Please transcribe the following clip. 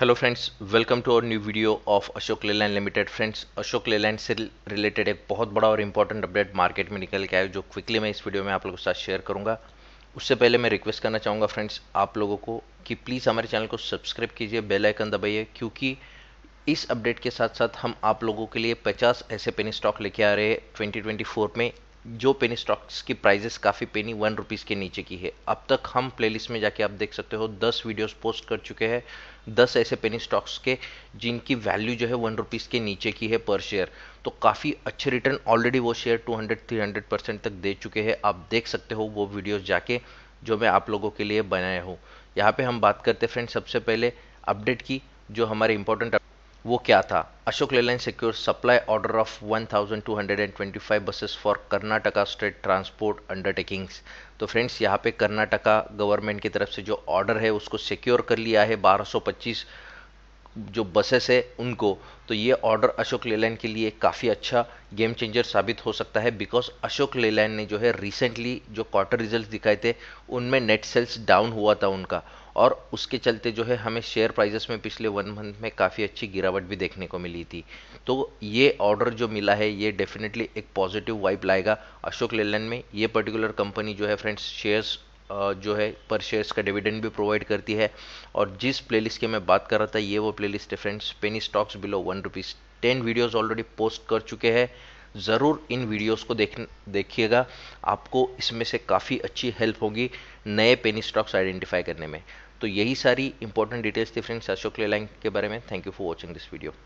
hello friends welcome to our new video of Ashok Leyland limited friends Ashok Leyland से related एक बहुत बड़ा और इंपॉर्टेंट अपडेट मार्केट में निकल के आया जो क्विकली मैं इस वीडियो में आप लोगों के साथ शेयर करूंगा उससे पहले मैं रिक्वेस्ट करना चाहूँगा फ्रेंड्स आप लोगों को कि प्लीज़ हमारे चैनल को सब्सक्राइब कीजिए बेलाइकन दबाइए क्योंकि इस अपडेट के साथ साथ हम आप लोगों के लिए पचास ऐसे पेनी स्टॉक लेके आ रहे हैं ट्वेंटी में जो पेनी स्टॉक्स की प्राइजेस काफ़ी पेनी वन रुपीज़ के नीचे की है अब तक हम प्लेलिस्ट में जाके आप देख सकते हो दस वीडियोस पोस्ट कर चुके हैं दस ऐसे पेनी स्टॉक्स के जिनकी वैल्यू जो है वन रुपीज़ के नीचे की है पर शेयर तो काफ़ी अच्छे रिटर्न ऑलरेडी वो शेयर थ्री हंड्रेड परसेंट तक दे चुके हैं आप देख सकते हो वो वीडियोज़ जाके जो मैं आप लोगों के लिए बनाया हूँ यहाँ पे हम बात करते हैं फ्रेंड सबसे पहले अपडेट की जो हमारे इंपॉर्टेंट वो क्या था Ashok Leyland secure supply order of 1225 buses for Karnataka state transport undertakings तो फ्रेंड्स यहाँ पे कर्नाटका गवर्नमेंट की तरफ से जो ऑर्डर है उसको सिक्योर कर लिया है 1225 जो बसेस है उनको तो ये ऑर्डर अशोक लेलैंड के लिए काफ़ी अच्छा गेम चेंजर साबित हो सकता है बिकॉज अशोक लेलैंड ने जो है रिसेंटली जो क्वार्टर रिजल्ट दिखाए थे उनमें नेट सेल्स डाउन हुआ था उनका और उसके चलते जो है हमें शेयर प्राइजेस में पिछले वन मंथ में काफ़ी अच्छी गिरावट भी देखने को मिली थी तो ये ऑर्डर जो मिला है ये डेफिनेटली एक पॉजिटिव वाइप लाएगा अशोक लेलैंड में ये पर्टिकुलर कंपनी जो है फ्रेंड्स शेयर्स जो है पर शेयर्स का डिविडेंड भी प्रोवाइड करती है और जिस प्लेलिस्ट की मैं बात कर रहा था ये वो प्लेलिस्ट है friends penny stocks below one rupees ten videos already post कर चुके हैं ज़रूर इन वीडियोस को देख देखिएगा आपको इसमें से काफ़ी अच्छी हेल्प होगी नए पेनी स्टॉक्स आइडेंटिफाई करने में तो यही सारी इंपॉर्टेंट डिटेल्स थी फ्रेंड्स अशोक लेलाइन के बारे में thank you for watching this video